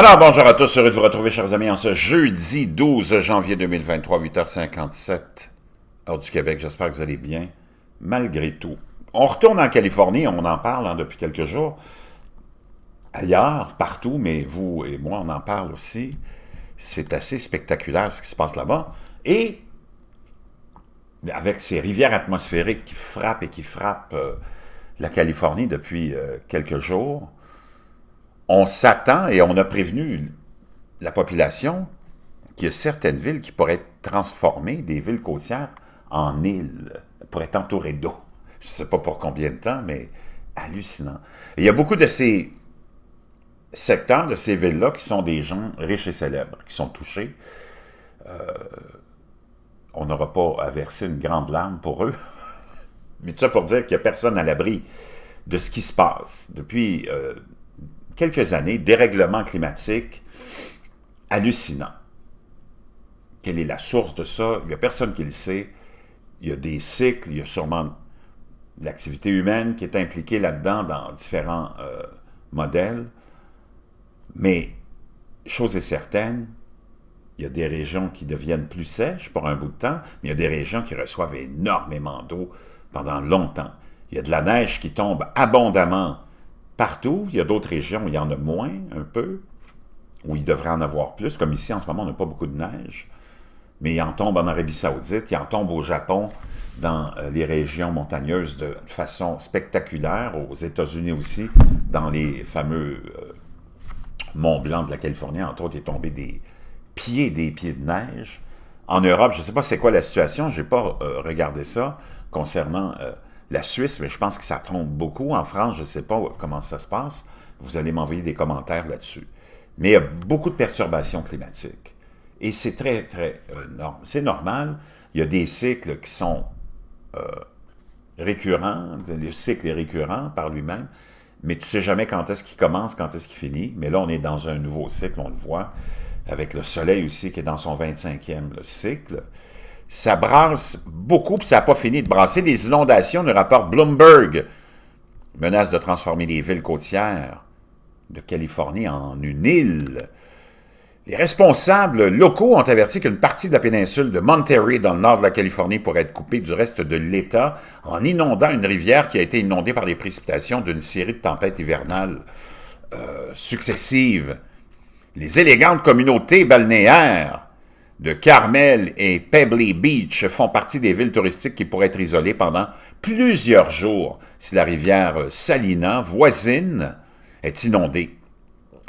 Alors, bonjour à tous, heureux de vous retrouver, chers amis, en ce jeudi 12 janvier 2023, 8h57, hors du Québec. J'espère que vous allez bien, malgré tout. On retourne en Californie, on en parle hein, depuis quelques jours, ailleurs, partout, mais vous et moi, on en parle aussi. C'est assez spectaculaire ce qui se passe là-bas. Et avec ces rivières atmosphériques qui frappent et qui frappent euh, la Californie depuis euh, quelques jours, on s'attend et on a prévenu la population qu'il y a certaines villes qui pourraient être transformées, des villes côtières, en îles, pourraient être entourées d'eau. Je ne sais pas pour combien de temps, mais hallucinant. il y a beaucoup de ces secteurs, de ces villes-là, qui sont des gens riches et célèbres, qui sont touchés. Euh, on n'aura pas à verser une grande larme pour eux. mais tout ça pour dire qu'il n'y a personne à l'abri de ce qui se passe. Depuis... Euh, quelques années, dérèglement climatique hallucinant. Quelle est la source de ça? Il n'y a personne qui le sait. Il y a des cycles, il y a sûrement l'activité humaine qui est impliquée là-dedans dans différents euh, modèles. Mais, chose est certaine, il y a des régions qui deviennent plus sèches pour un bout de temps, mais il y a des régions qui reçoivent énormément d'eau pendant longtemps. Il y a de la neige qui tombe abondamment partout. Il y a d'autres régions où il y en a moins, un peu, où il devrait en avoir plus. Comme ici, en ce moment, on n'a pas beaucoup de neige, mais il en tombe en Arabie Saoudite, il en tombe au Japon, dans euh, les régions montagneuses de façon spectaculaire, aux États-Unis aussi, dans les fameux Mont euh, Monts Blancs de la Californie, entre autres, il est tombé des pieds, des pieds de neige. En Europe, je ne sais pas c'est quoi la situation, je n'ai pas euh, regardé ça concernant... La Suisse, mais je pense que ça tombe beaucoup. En France, je ne sais pas comment ça se passe. Vous allez m'envoyer des commentaires là-dessus. Mais il y a beaucoup de perturbations climatiques. Et c'est très, très... Euh, non, c'est normal. Il y a des cycles qui sont euh, récurrents. Le cycle est récurrent par lui-même. Mais tu ne sais jamais quand est-ce qu'il commence, quand est-ce qu'il finit. Mais là, on est dans un nouveau cycle, on le voit, avec le soleil aussi qui est dans son 25e cycle ça brasse beaucoup, puis ça n'a pas fini de brasser. Les inondations, le rapport Bloomberg, menace de transformer les villes côtières de Californie en une île. Les responsables locaux ont averti qu'une partie de la péninsule de Monterey, dans le nord de la Californie, pourrait être coupée du reste de l'État en inondant une rivière qui a été inondée par les précipitations d'une série de tempêtes hivernales euh, successives. Les élégantes communautés balnéaires de Carmel et Pebbly Beach font partie des villes touristiques qui pourraient être isolées pendant plusieurs jours si la rivière Salina, voisine, est inondée,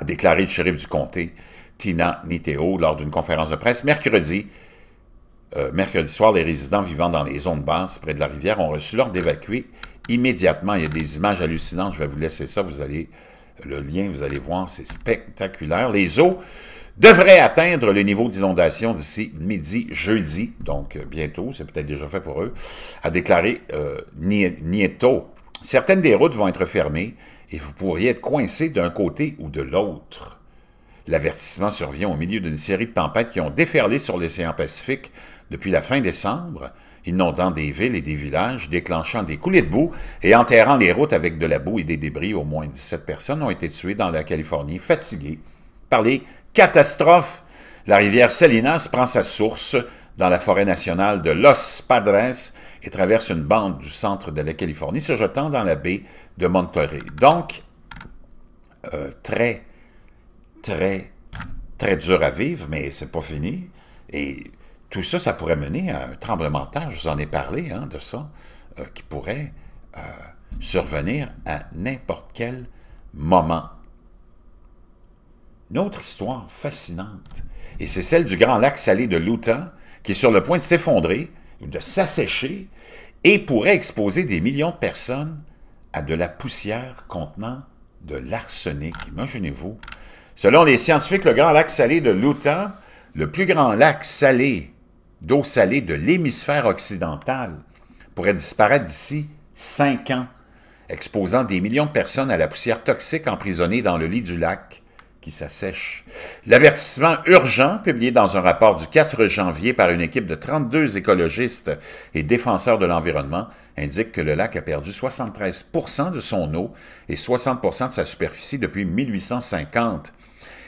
a déclaré le shérif du comté, Tina Niteo, lors d'une conférence de presse mercredi. Euh, mercredi soir, les résidents vivant dans les zones basses près de la rivière ont reçu l'ordre d'évacuer immédiatement. Il y a des images hallucinantes, je vais vous laisser ça, vous allez, le lien, vous allez voir, c'est spectaculaire. Les eaux devrait atteindre le niveau d'inondation d'ici midi jeudi, donc euh, bientôt, c'est peut-être déjà fait pour eux, a déclaré euh, Nieto. Certaines des routes vont être fermées et vous pourriez être coincé d'un côté ou de l'autre. L'avertissement survient au milieu d'une série de tempêtes qui ont déferlé sur l'océan Pacifique depuis la fin décembre, inondant des villes et des villages, déclenchant des coulées de boue et enterrant les routes avec de la boue et des débris. Au moins 17 personnes ont été tuées dans la Californie, fatiguées par les catastrophe. La rivière Salinas prend sa source dans la forêt nationale de Los Padres et traverse une bande du centre de la Californie se jetant dans la baie de Monterey. Donc, euh, très, très, très dur à vivre, mais c'est pas fini. Et tout ça, ça pourrait mener à un tremblement de terre, je vous en ai parlé hein, de ça, euh, qui pourrait euh, survenir à n'importe quel moment une autre histoire fascinante. Et c'est celle du grand lac salé de l'Outan, qui est sur le point de s'effondrer, de s'assécher, et pourrait exposer des millions de personnes à de la poussière contenant de l'arsenic. Imaginez-vous. Selon les scientifiques, le grand lac salé de l'Outan, le plus grand lac salé d'eau salée de l'hémisphère occidental, pourrait disparaître d'ici cinq ans, exposant des millions de personnes à la poussière toxique emprisonnée dans le lit du lac s'assèche. L'avertissement urgent publié dans un rapport du 4 janvier par une équipe de 32 écologistes et défenseurs de l'environnement indique que le lac a perdu 73 de son eau et 60 de sa superficie depuis 1850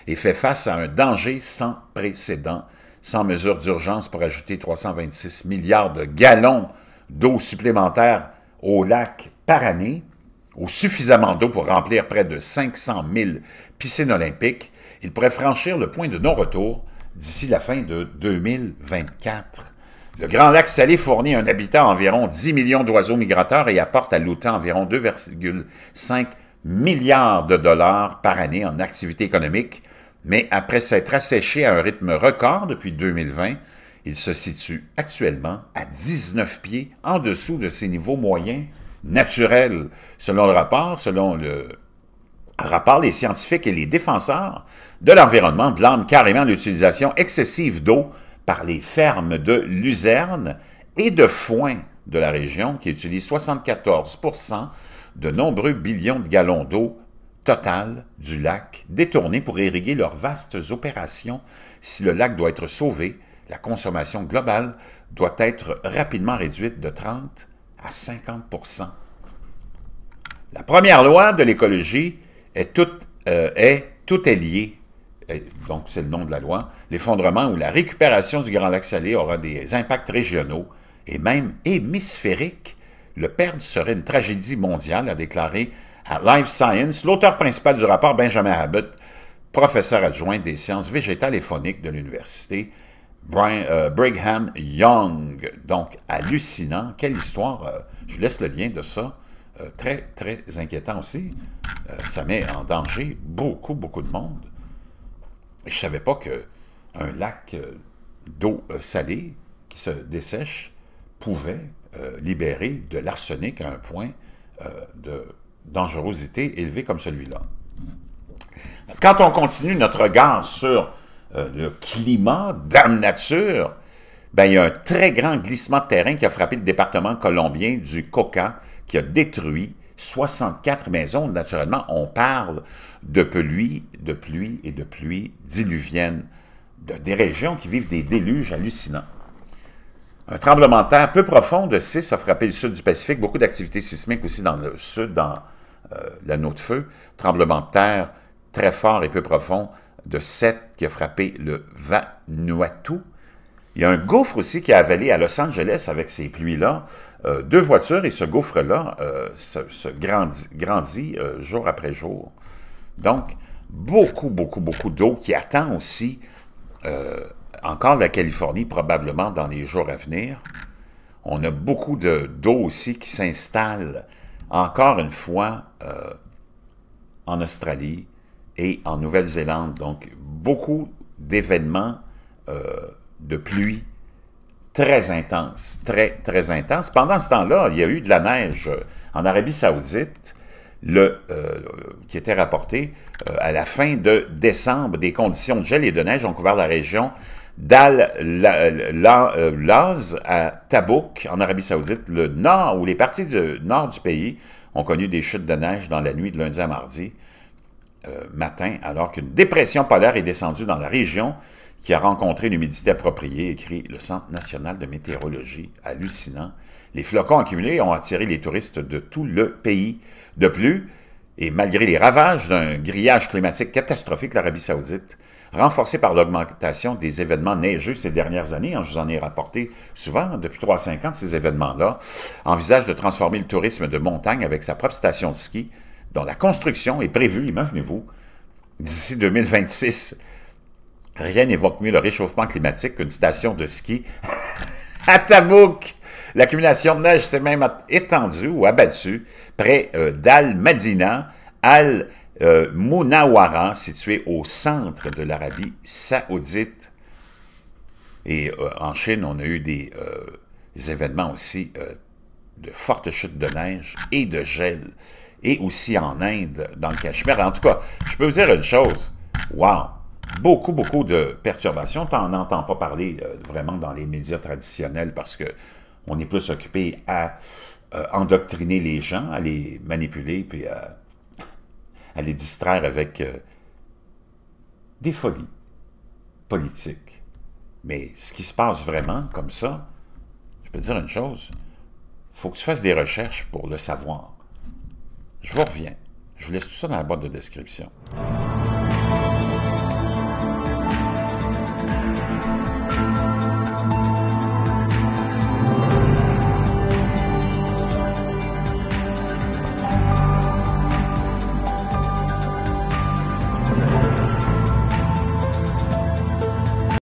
et fait face à un danger sans précédent, sans mesure d'urgence pour ajouter 326 milliards de gallons d'eau supplémentaire au lac par année ou suffisamment d'eau pour remplir près de 500 000 piscines olympiques, il pourrait franchir le point de non-retour d'ici la fin de 2024. Le Grand Lac Salé fournit un habitat à environ 10 millions d'oiseaux migrateurs et apporte à l'OTAN environ 2,5 milliards de dollars par année en activité économique, mais après s'être asséché à un rythme record depuis 2020, il se situe actuellement à 19 pieds en dessous de ses niveaux moyens naturel, Selon le rapport, selon le rapport, les scientifiques et les défenseurs de l'environnement blâme carrément l'utilisation excessive d'eau par les fermes de luzerne et de foin de la région qui utilisent 74 de nombreux billions de gallons d'eau totale du lac détournés pour irriguer leurs vastes opérations. Si le lac doit être sauvé, la consommation globale doit être rapidement réduite de 30 à 50 La première loi de l'écologie est tout, euh, est tout est lié. Euh, donc c'est le nom de la loi, l'effondrement ou la récupération du Grand Lac Salé aura des impacts régionaux et même hémisphériques. Le perdre serait une tragédie mondiale, a déclaré à Life Science l'auteur principal du rapport Benjamin Abbott, professeur adjoint des sciences végétales et phoniques de l'Université euh, Brigham Young. Donc, hallucinant. Quelle histoire. Euh, je laisse le lien de ça. Euh, très, très inquiétant aussi. ça met en danger beaucoup, beaucoup de monde. Je ne savais pas qu'un lac d'eau salée qui se dessèche pouvait libérer de l'arsenic à un point de dangerosité élevé comme celui-là. Quand on continue notre regard sur euh, le climat, dame nature, ben, il y a un très grand glissement de terrain qui a frappé le département colombien du Coca, qui a détruit 64 maisons. Naturellement, on parle de pluie, de pluie et de pluie diluvienne, de, des régions qui vivent des déluges hallucinants. Un tremblement de terre peu profond de 6 a frappé le sud du Pacifique. Beaucoup d'activités sismiques aussi dans le sud, dans euh, la l'anneau de feu. Tremblement de terre très fort et peu profond de 7 qui a frappé le Vanuatu. Il y a un gouffre aussi qui a avalé à Los Angeles avec ces pluies-là. Euh, deux voitures et ce gouffre-là euh, se, grandit, euh, jour après jour. Donc, beaucoup, beaucoup, beaucoup d'eau qui attend aussi encore la Californie probablement dans les jours à venir. On a beaucoup d'eau aussi qui s'installe encore une fois en Australie, et en Nouvelle-Zélande. Donc, beaucoup d'événements euh, de pluie très intenses, très, très intenses. Pendant ce temps-là, il y a eu de la neige en Arabie saoudite, le, euh, qui était rapporté euh, à la fin de décembre. Des conditions de gel et de neige ont couvert la région d'Al-Laz à Tabouk, en Arabie saoudite, le nord, où les parties du nord du pays ont connu des chutes de neige dans la nuit de lundi à mardi. Euh, matin, alors qu'une dépression polaire est descendue dans la région qui a rencontré l'humidité appropriée, écrit le Centre national de météorologie. Hallucinant. Les flocons accumulés ont attiré les touristes de tout le pays. De plus, et malgré les ravages d'un grillage climatique catastrophique, l'Arabie saoudite, renforcée par l'augmentation des événements neigeux ces dernières années, on hein, je vous en ai rapporté souvent depuis 3-5 ans, ces événements-là, envisage de transformer le tourisme de montagne avec sa propre station de ski dont la construction est prévue, imaginez-vous, d'ici 2026. Rien n'évoque mieux le réchauffement climatique qu'une station de ski à Tabouk. L'accumulation de neige s'est même étendue ou abattue près euh, d'Al-Madina, Al-Munawara, située au centre de l'Arabie saoudite. Et euh, en Chine, on a eu des, euh, des événements aussi de fortes chutes de neige et de gel et aussi en Inde, dans le Cachemire. En tout cas, je peux vous dire une chose. Wow! Beaucoup, beaucoup de perturbations. Tu n'en entends pas parler euh, vraiment dans les médias traditionnels parce qu'on est plus occupé à euh, endoctriner les gens, à les manipuler, puis à, les distraire avec euh, des folies politiques. Mais ce qui se passe vraiment comme ça, je peux dire une chose, faut que tu fasses des recherches pour le savoir. Je vous reviens. Je vous laisse tout ça dans la boîte de description.